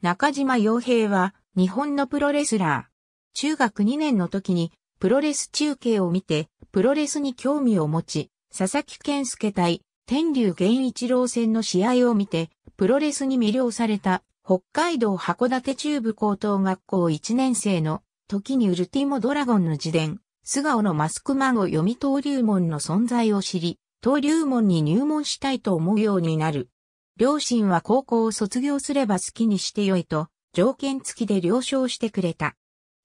中島洋平は日本のプロレスラー。中学2年の時にプロレス中継を見てプロレスに興味を持ち、佐々木健介対天竜源一郎戦の試合を見てプロレスに魅了された北海道函館中部高等学校1年生の時にウルティモドラゴンの自伝、素顔のマスクマンを読み登竜門の存在を知り、登竜門に入門したいと思うようになる。両親は高校を卒業すれば好きにしてよいと、条件付きで了承してくれた。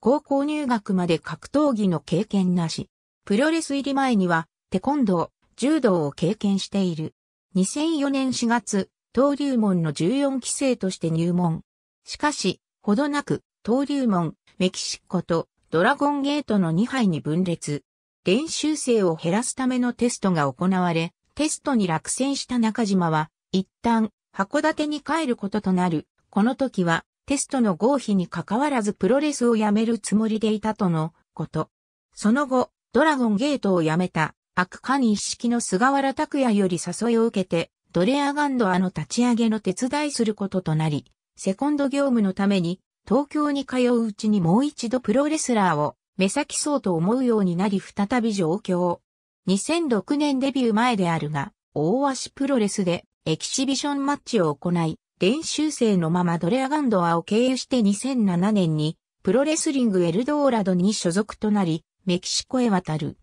高校入学まで格闘技の経験なし。プロレス入り前には、テコンドー、柔道を経験している。2004年4月、登竜門の14期生として入門。しかし、ほどなく、登竜門、メキシコとドラゴンゲートの2杯に分裂。練習生を減らすためのテストが行われ、テストに落選した中島は、一旦、函館に帰ることとなる。この時は、テストの合否に関わらずプロレスを辞めるつもりでいたとのこと。その後、ドラゴンゲートを辞めた、悪化に一式の菅原拓也より誘いを受けて、ドレアガンドアの立ち上げの手伝いすることとなり、セコンド業務のために、東京に通ううちにもう一度プロレスラーを目先そうと思うようになり再び上京。2006年デビュー前であるが、大足プロレスでエキシビションマッチを行い、練習生のままドレアガンドアを経由して2007年に、プロレスリングエルドーラドに所属となり、メキシコへ渡る。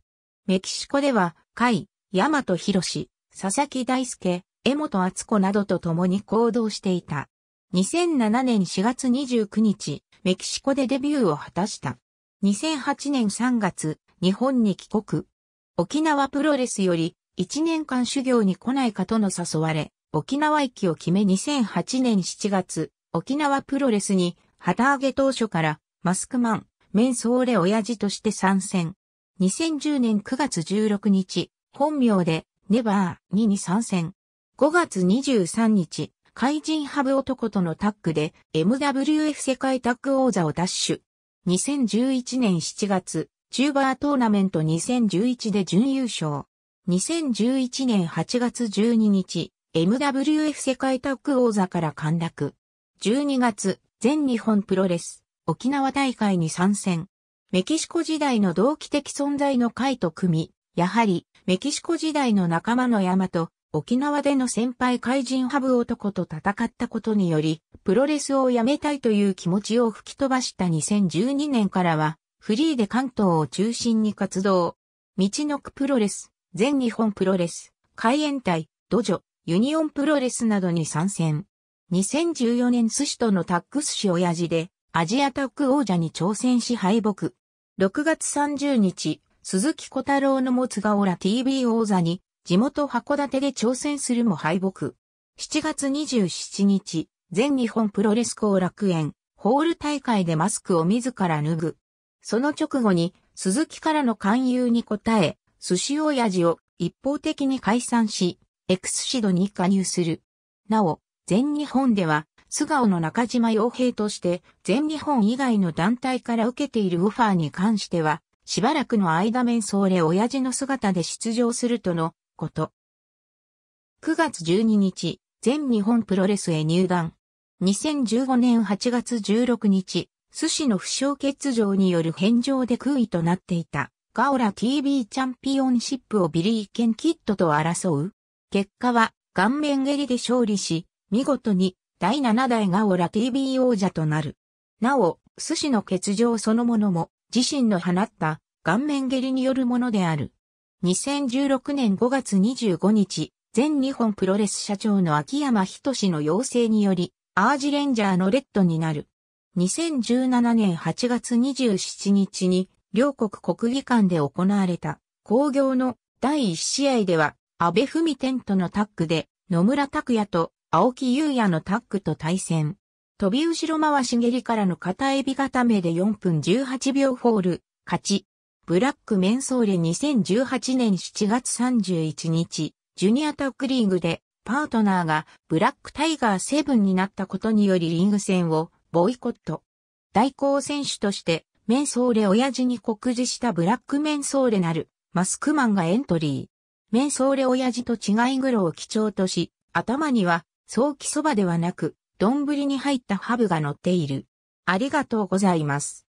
メキシコでは、甲斐、大和博シ、佐々木大輔、江本敦子などと共に行動していた。2007年4月29日、メキシコでデビューを果たした。2008年3月、日本に帰国。沖縄プロレスより一年間修行に来ないかとの誘われ、沖縄行きを決め2008年7月、沖縄プロレスに旗揚げ当初からマスクマン、メンソーレ親父として参戦。2010年9月16日、本名でネバー2に参戦。5月23日、怪人ハブ男とのタッグで MWF 世界タッグ王座を奪取。2011年7月、チューバートーナメント2011で準優勝。2011年8月12日、MWF 世界タッグ王座から陥落。12月、全日本プロレス、沖縄大会に参戦。メキシコ時代の同期的存在の会と組み、やはり、メキシコ時代の仲間の山と、沖縄での先輩怪人ハブ男と戦ったことにより、プロレスをやめたいという気持ちを吹き飛ばした2012年からは、フリーで関東を中心に活動。道のくプロレス、全日本プロレス、海援隊、土ジユニオンプロレスなどに参戦。2014年寿司とのタック寿司親父で、アジアタック王者に挑戦し敗北。6月30日、鈴木小太郎の持つがオラ TV 王座に、地元函館で挑戦するも敗北。7月27日、全日本プロレス後楽園、ホール大会でマスクを自ら脱ぐ。その直後に、鈴木からの勧誘に応え、寿司親父を一方的に解散し、エクスシドに加入する。なお、全日本では、素顔の中島洋平として全日本以外の団体から受けているオファーに関しては、しばらくの間面相で親父の姿で出場するとのこと。9月12日、全日本プロレスへ入団。2015年8月16日、寿司の負傷欠場による返上で空位となっていた。ガオラ TV チャンピオンシップをビリー・ケン・キッドと争う。結果は顔面蹴りで勝利し、見事に第7代ガオラ TV 王者となる。なお、寿司の欠場そのものも自身の放った顔面蹴りによるものである。2016年5月25日、全日本プロレス社長の秋山しの要請により、アージレンジャーのレッドになる。2017年8月27日に両国国技館で行われた工業の第1試合では、安倍文天とのタッグで、野村拓也と青木優也のタッグと対戦。飛び後ろ回し蹴りからの片エビ固めで4分18秒フォール、勝ち。ブラックメンソーレ2018年7月31日、ジュニアタッグリーグで、パートナーがブラックタイガーセブンになったことによりリーグ戦をボイコット。代行選手としてメンソーレ親父に酷似したブラックメンソーレなる、マスクマンがエントリー。メンソーレ親父と違い黒を基調とし、頭には、早期そばではなく、丼に入ったハブが乗っている。ありがとうございます。